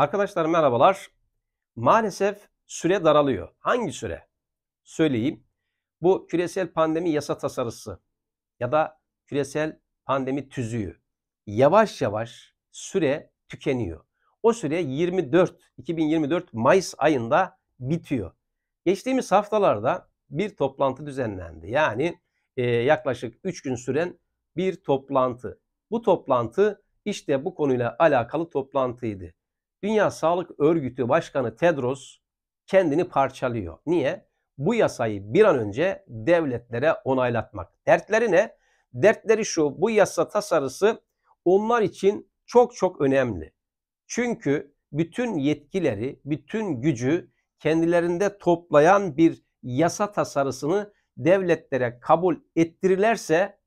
Arkadaşlar merhabalar. Maalesef süre daralıyor. Hangi süre? Söyleyeyim. Bu küresel pandemi yasa tasarısı ya da küresel pandemi tüzüğü yavaş yavaş süre tükeniyor. O süre 24 2024 Mayıs ayında bitiyor. Geçtiğimiz haftalarda bir toplantı düzenlendi. Yani e, yaklaşık 3 gün süren bir toplantı. Bu toplantı işte bu konuyla alakalı toplantıydı. Dünya Sağlık Örgütü Başkanı Tedros kendini parçalıyor. Niye? Bu yasayı bir an önce devletlere onaylatmak. Dertleri ne? Dertleri şu, bu yasa tasarısı onlar için çok çok önemli. Çünkü bütün yetkileri, bütün gücü kendilerinde toplayan bir yasa tasarısını devletlere kabul ettirilerse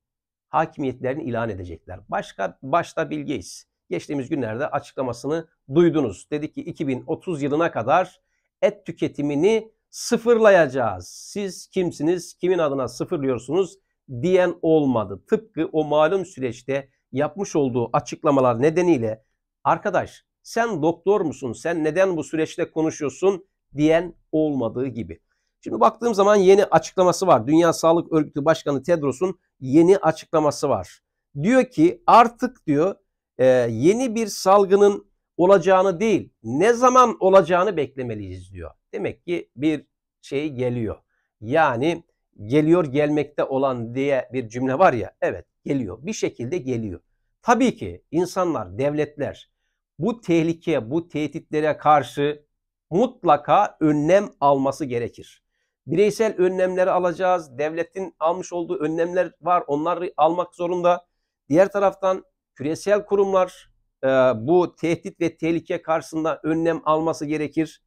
hakimiyetlerini ilan edecekler. Başka başta bilgeyiz geçtiğimiz günlerde açıklamasını duydunuz. Dedi ki 2030 yılına kadar et tüketimini sıfırlayacağız. Siz kimsiniz, kimin adına sıfırlıyorsunuz diyen olmadı. Tıpkı o malum süreçte yapmış olduğu açıklamalar nedeniyle arkadaş sen doktor musun, sen neden bu süreçte konuşuyorsun diyen olmadığı gibi. Şimdi baktığım zaman yeni açıklaması var. Dünya Sağlık Örgütü Başkanı Tedros'un yeni açıklaması var. Diyor ki artık diyor e, yeni bir salgının olacağını değil, ne zaman olacağını beklemeliyiz diyor. Demek ki bir şey geliyor. Yani geliyor gelmekte olan diye bir cümle var ya. Evet geliyor. Bir şekilde geliyor. Tabii ki insanlar, devletler bu tehlikeye, bu tehditlere karşı mutlaka önlem alması gerekir. Bireysel önlemleri alacağız. Devletin almış olduğu önlemler var. Onları almak zorunda. Diğer taraftan küresel kurumlar e, bu tehdit ve tehlike karşısında önlem alması gerekir.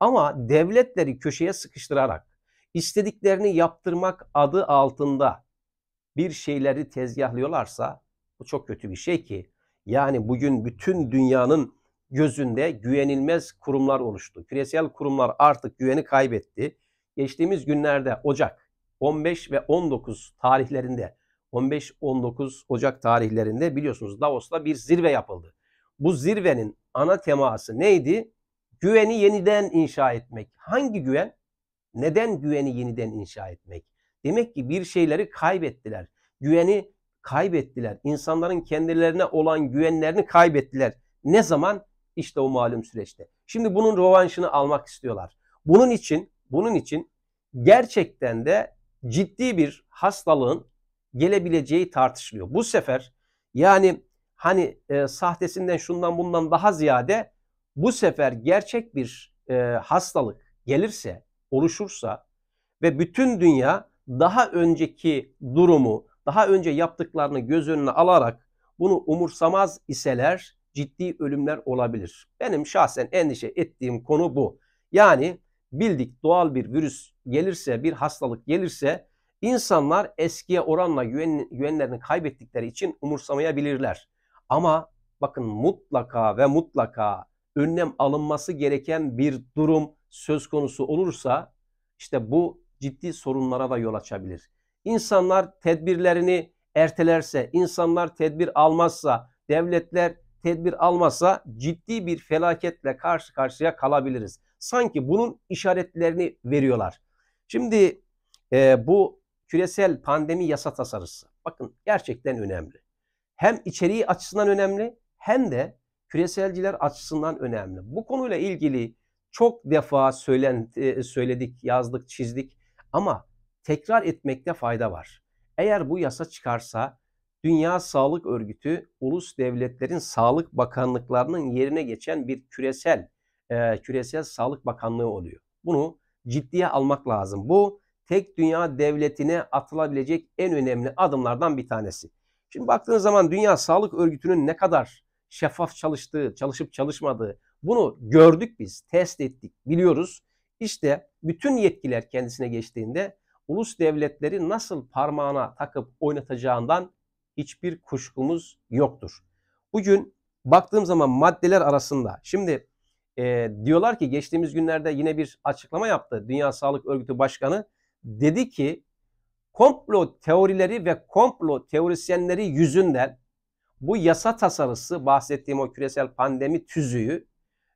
Ama devletleri köşeye sıkıştırarak istediklerini yaptırmak adı altında bir şeyleri tezgahlıyorlarsa bu çok kötü bir şey ki yani bugün bütün dünyanın gözünde güvenilmez kurumlar oluştu. Küresel kurumlar artık güveni kaybetti. Geçtiğimiz günlerde Ocak 15 ve 19 tarihlerinde 15-19 Ocak tarihlerinde biliyorsunuz Davos'ta bir zirve yapıldı. Bu zirvenin ana teması neydi? Güveni yeniden inşa etmek. Hangi güven? Neden güveni yeniden inşa etmek? Demek ki bir şeyleri kaybettiler. Güveni kaybettiler. İnsanların kendilerine olan güvenlerini kaybettiler. Ne zaman? İşte o malum süreçte. Şimdi bunun rovanşını almak istiyorlar. Bunun için, bunun için gerçekten de ciddi bir hastalığın gelebileceği tartışılıyor. Bu sefer yani hani e, sahtesinden şundan bundan daha ziyade bu sefer gerçek bir e, hastalık gelirse, oluşursa ve bütün dünya daha önceki durumu, daha önce yaptıklarını göz önüne alarak bunu umursamaz iseler ciddi ölümler olabilir. Benim şahsen endişe ettiğim konu bu. Yani bildik doğal bir virüs gelirse, bir hastalık gelirse İnsanlar eskiye oranla güven, güvenlerini kaybettikleri için umursamayabilirler. Ama bakın mutlaka ve mutlaka önlem alınması gereken bir durum söz konusu olursa işte bu ciddi sorunlara da yol açabilir. İnsanlar tedbirlerini ertelerse, insanlar tedbir almazsa, devletler tedbir almazsa ciddi bir felaketle karşı karşıya kalabiliriz. Sanki bunun işaretlerini veriyorlar. Şimdi e, bu küresel pandemi yasa tasarısı. Bakın gerçekten önemli. Hem içeriği açısından önemli hem de küreselciler açısından önemli. Bu konuyla ilgili çok defa söylen, e, söyledik, yazdık, çizdik ama tekrar etmekte fayda var. Eğer bu yasa çıkarsa Dünya Sağlık Örgütü ulus devletlerin sağlık bakanlıklarının yerine geçen bir küresel e, küresel sağlık bakanlığı oluyor. Bunu ciddiye almak lazım. Bu tek dünya devletine atılabilecek en önemli adımlardan bir tanesi. Şimdi baktığınız zaman Dünya Sağlık Örgütü'nün ne kadar şeffaf çalıştığı, çalışıp çalışmadığı bunu gördük biz, test ettik, biliyoruz. İşte bütün yetkiler kendisine geçtiğinde ulus devletleri nasıl parmağına takıp oynatacağından hiçbir kuşkumuz yoktur. Bugün baktığım zaman maddeler arasında şimdi e, diyorlar ki geçtiğimiz günlerde yine bir açıklama yaptı Dünya Sağlık Örgütü Başkanı dedi ki komplo teorileri ve komplo teorisyenleri yüzünden bu yasa tasarısı bahsettiğim o küresel pandemi tüzüğü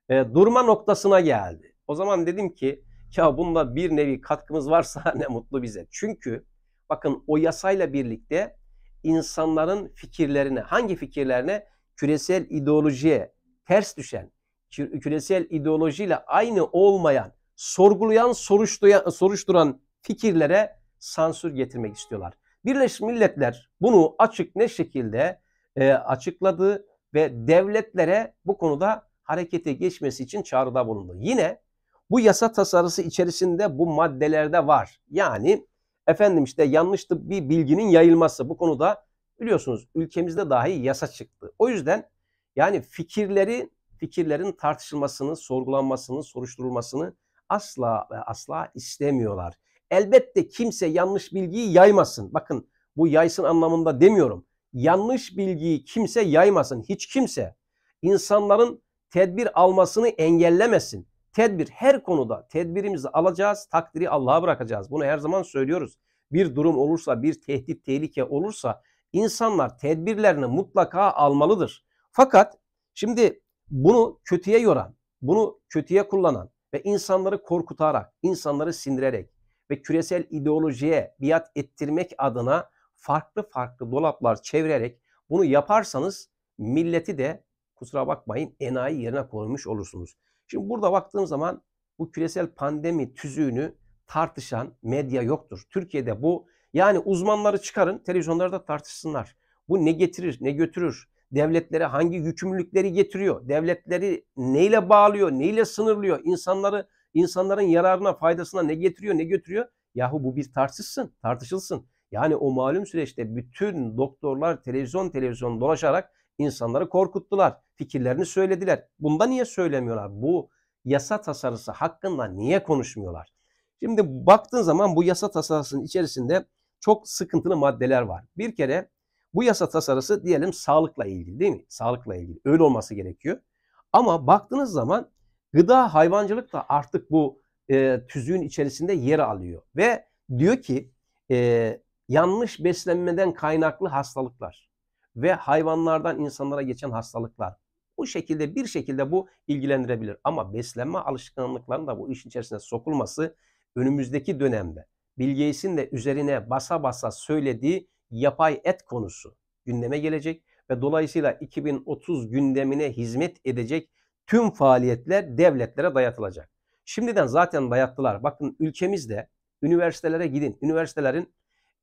e, durma noktasına geldi. O zaman dedim ki ya bunda bir nevi katkımız varsa ne mutlu bize. Çünkü bakın o yasayla birlikte insanların fikirlerine, hangi fikirlerine küresel ideolojiye ters düşen, küresel ideolojiyle aynı olmayan, sorgulayan, soruşturan, soruşturan fikirlere sansür getirmek istiyorlar. Birleşmiş Milletler bunu açık ne şekilde e, açıkladı ve devletlere bu konuda harekete geçmesi için çağrıda bulundu. Yine bu yasa tasarısı içerisinde bu maddelerde var. Yani efendim işte yanlış bir bilginin yayılması bu konuda biliyorsunuz ülkemizde dahi yasa çıktı. O yüzden yani fikirleri fikirlerin tartışılmasını, sorgulanmasını, soruşturulmasını asla asla istemiyorlar. Elbette kimse yanlış bilgiyi yaymasın. Bakın bu yaysın anlamında demiyorum. Yanlış bilgiyi kimse yaymasın. Hiç kimse insanların tedbir almasını engellemesin. Tedbir her konuda tedbirimizi alacağız, takdiri Allah'a bırakacağız. Bunu her zaman söylüyoruz. Bir durum olursa, bir tehdit, tehlike olursa insanlar tedbirlerini mutlaka almalıdır. Fakat şimdi bunu kötüye yoran, bunu kötüye kullanan ve insanları korkutarak, insanları sindirerek, ve küresel ideolojiye biat ettirmek adına farklı farklı dolaplar çevirerek bunu yaparsanız milleti de kusura bakmayın enayi yerine koymuş olursunuz. Şimdi burada baktığım zaman bu küresel pandemi tüzüğünü tartışan medya yoktur. Türkiye'de bu yani uzmanları çıkarın televizyonlarda tartışsınlar. Bu ne getirir, ne götürür? Devletlere hangi yükümlülükleri getiriyor? Devletleri neyle bağlıyor, neyle sınırlıyor? İnsanları insanların yararına, faydasına ne getiriyor, ne götürüyor? Yahu bu bir tartışsın, tartışılsın. Yani o malum süreçte bütün doktorlar televizyon televizyon dolaşarak insanları korkuttular. Fikirlerini söylediler. Bunda niye söylemiyorlar? Bu yasa tasarısı hakkında niye konuşmuyorlar? Şimdi baktığın zaman bu yasa tasarısının içerisinde çok sıkıntılı maddeler var. Bir kere bu yasa tasarısı diyelim sağlıkla ilgili değil mi? Sağlıkla ilgili. Öyle olması gerekiyor. Ama baktığınız zaman Gıda hayvancılık da artık bu e, tüzüğün içerisinde yer alıyor. Ve diyor ki e, yanlış beslenmeden kaynaklı hastalıklar ve hayvanlardan insanlara geçen hastalıklar. Bu şekilde bir şekilde bu ilgilendirebilir. Ama beslenme alışkanlıklarının da bu işin içerisine sokulması önümüzdeki dönemde bilgeysin de üzerine basa basa söylediği yapay et konusu gündeme gelecek ve dolayısıyla 2030 gündemine hizmet edecek tüm faaliyetler devletlere dayatılacak. Şimdiden zaten dayattılar. Bakın ülkemizde üniversitelere gidin. Üniversitelerin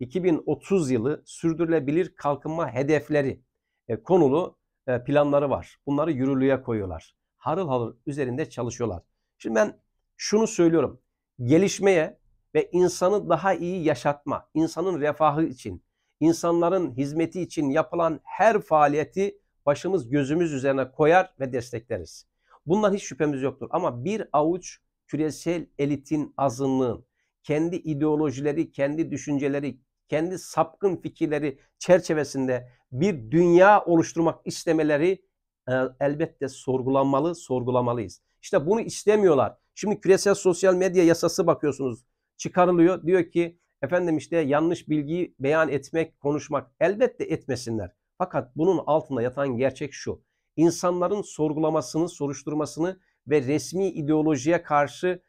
2030 yılı sürdürülebilir kalkınma hedefleri e, konulu e, planları var. Bunları yürürlüğe koyuyorlar. Harıl harıl üzerinde çalışıyorlar. Şimdi ben şunu söylüyorum. Gelişmeye ve insanı daha iyi yaşatma, insanın refahı için, insanların hizmeti için yapılan her faaliyeti başımız gözümüz üzerine koyar ve destekleriz. Bundan hiç şüphemiz yoktur. Ama bir avuç küresel elitin, azınlığın, kendi ideolojileri, kendi düşünceleri, kendi sapkın fikirleri çerçevesinde bir dünya oluşturmak istemeleri e, elbette sorgulanmalı, sorgulamalıyız. İşte bunu istemiyorlar. Şimdi küresel sosyal medya yasası bakıyorsunuz çıkarılıyor. Diyor ki efendim işte yanlış bilgiyi beyan etmek, konuşmak elbette etmesinler. Fakat bunun altında yatan gerçek şu. İnsanların sorgulamasını, soruşturmasını ve resmi ideolojiye karşı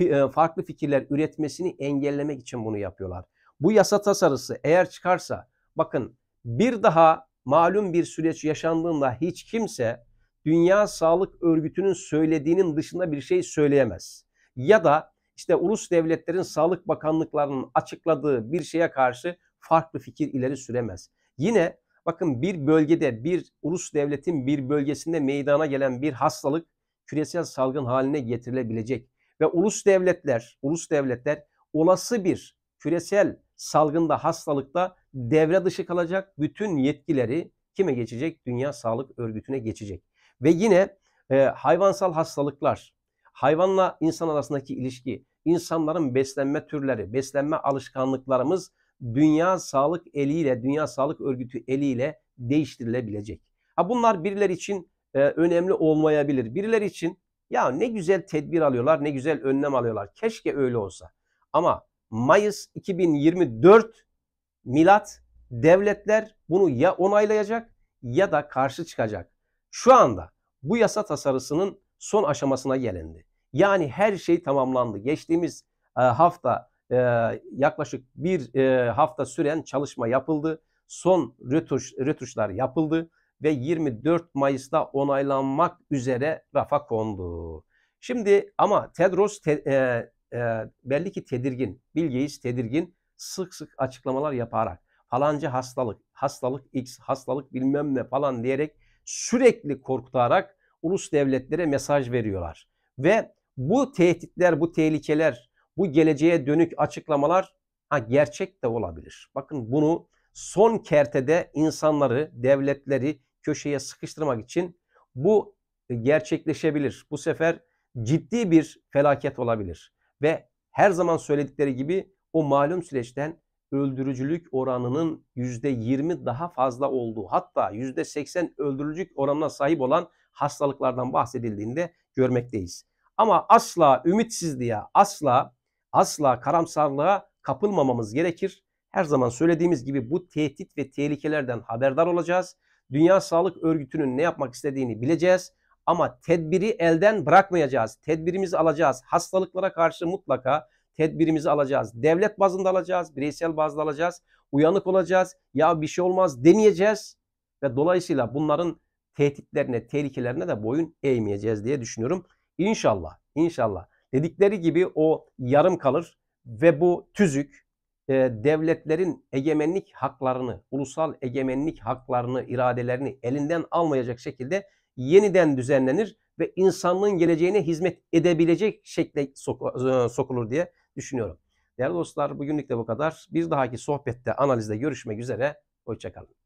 e, farklı fikirler üretmesini engellemek için bunu yapıyorlar. Bu yasa tasarısı eğer çıkarsa bakın bir daha malum bir süreç yaşandığında hiç kimse Dünya Sağlık Örgütü'nün söylediğinin dışında bir şey söyleyemez. Ya da işte ulus devletlerin sağlık bakanlıklarının açıkladığı bir şeye karşı farklı fikir ileri süremez. Yine Bakın bir bölgede bir ulus devletin bir bölgesinde meydana gelen bir hastalık küresel salgın haline getirilebilecek ve ulus devletler ulus devletler olası bir küresel salgında hastalıkta devre dışı kalacak bütün yetkileri kime geçecek? Dünya Sağlık Örgütü'ne geçecek. Ve yine e, hayvansal hastalıklar, hayvanla insan arasındaki ilişki, insanların beslenme türleri, beslenme alışkanlıklarımız Dünya Sağlık eliyle, Dünya Sağlık Örgütü eliyle değiştirilebilecek. Ha bunlar birileri için e, önemli olmayabilir. Birileri için ya ne güzel tedbir alıyorlar, ne güzel önlem alıyorlar. Keşke öyle olsa. Ama Mayıs 2024 milat devletler bunu ya onaylayacak ya da karşı çıkacak. Şu anda bu yasa tasarısının son aşamasına gelendi. Yani her şey tamamlandı. Geçtiğimiz e, hafta e, yaklaşık bir e, hafta süren çalışma yapıldı. Son rötuş, rötuşlar yapıldı ve 24 Mayıs'ta onaylanmak üzere rafa kondu. Şimdi ama Tedros te, e, e, belli ki tedirgin, bilgeyiz tedirgin sık sık açıklamalar yaparak falanca hastalık, hastalık X, hastalık bilmem ne falan diyerek sürekli korkutarak ulus devletlere mesaj veriyorlar. Ve bu tehditler, bu tehlikeler bu geleceğe dönük açıklamalar ha, gerçek de olabilir. Bakın bunu son kertede insanları, devletleri köşeye sıkıştırmak için bu e, gerçekleşebilir. Bu sefer ciddi bir felaket olabilir. Ve her zaman söyledikleri gibi o malum süreçten öldürücülük oranının %20 daha fazla olduğu hatta %80 öldürücülük oranına sahip olan hastalıklardan bahsedildiğinde görmekteyiz. Ama asla ümitsizliğe, asla asla karamsarlığa kapılmamamız gerekir. Her zaman söylediğimiz gibi bu tehdit ve tehlikelerden haberdar olacağız. Dünya Sağlık Örgütü'nün ne yapmak istediğini bileceğiz ama tedbiri elden bırakmayacağız. Tedbirimizi alacağız. Hastalıklara karşı mutlaka tedbirimizi alacağız. Devlet bazında alacağız, bireysel bazda alacağız. Uyanık olacağız. Ya bir şey olmaz demeyeceğiz ve dolayısıyla bunların tehditlerine, tehlikelerine de boyun eğmeyeceğiz diye düşünüyorum. İnşallah, inşallah. Dedikleri gibi o yarım kalır ve bu tüzük e, devletlerin egemenlik haklarını, ulusal egemenlik haklarını, iradelerini elinden almayacak şekilde yeniden düzenlenir ve insanlığın geleceğine hizmet edebilecek şekle e, sokulur diye düşünüyorum. Değerli dostlar bugünlük de bu kadar. Bir dahaki sohbette, analizde görüşmek üzere. Hoşçakalın.